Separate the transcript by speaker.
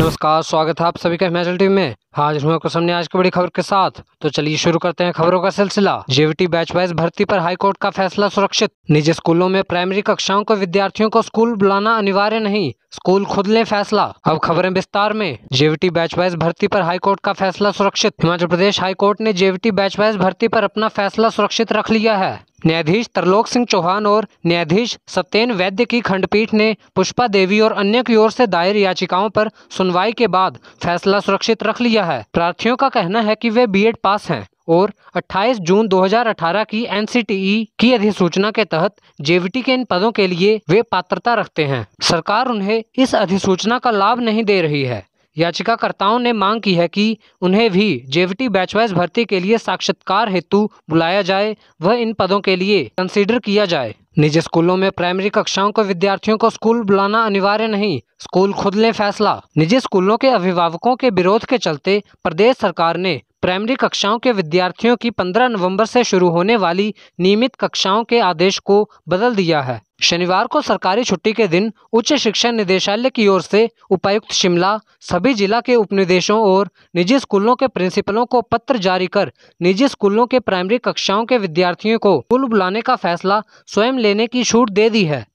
Speaker 1: नमस्कार स्वागत है आप सभी का हिमाचल टीवी में हाजिर हूँ आपको सामने आज की बड़ी खबर के साथ तो चलिए शुरू करते हैं खबरों का सिलसिला जेवीटी बैच वाइज भर्ती पर हाईकोर्ट का फैसला सुरक्षित निजी स्कूलों में प्राइमरी कक्षाओं के विद्यार्थियों को स्कूल बुलाना अनिवार्य नहीं स्कूल खुद ले फैसला अब खबरें विस्तार में जेवीटी बैच वाइज भर्ती पर हाईकोर्ट का फैसला सुरक्षित हिमाचल प्रदेश हाईकोर्ट ने जेवीटी बैच वाइज भर्ती पर अपना फैसला सुरक्षित रख लिया है न्यायाधीश तरलोक सिंह चौहान और न्यायाधीश सत्येन वैद्य की खंडपीठ ने पुष्पा देवी और अन्य की ओर से दायर याचिकाओं पर सुनवाई के बाद फैसला सुरक्षित रख लिया है प्रार्थियों का कहना है कि वे बीएड पास हैं और 28 जून 2018 की एनसीटीई e की अधिसूचना के तहत जेवीटी के इन पदों के लिए वे पात्रता रखते हैं सरकार उन्हें इस अधिसूचना का लाभ नहीं दे रही है याचिकाकर्ताओं ने मांग की है कि उन्हें भी जेवटी बैचवाइज भर्ती के लिए साक्षात्कार हेतु बुलाया जाए व इन पदों के लिए कंसीडर किया जाए निजी स्कूलों में प्राइमरी कक्षाओं के विद्यार्थियों को स्कूल बुलाना अनिवार्य नहीं स्कूल खुद ले फैसला निजी स्कूलों के अभिभावकों के विरोध के चलते प्रदेश सरकार ने प्राइमरी कक्षाओं के विद्यार्थियों की 15 नवंबर से शुरू होने वाली नियमित कक्षाओं के आदेश को बदल दिया है शनिवार को सरकारी छुट्टी के दिन उच्च शिक्षा निदेशालय की ओर से उपायुक्त शिमला सभी जिला के उपनिदेशों और निजी स्कूलों के प्रिंसिपलों को पत्र जारी कर निजी स्कूलों के प्राइमरी कक्षाओं के विद्यार्थियों को स्कूल बुलाने का फैसला स्वयं लेने की छूट दे दी है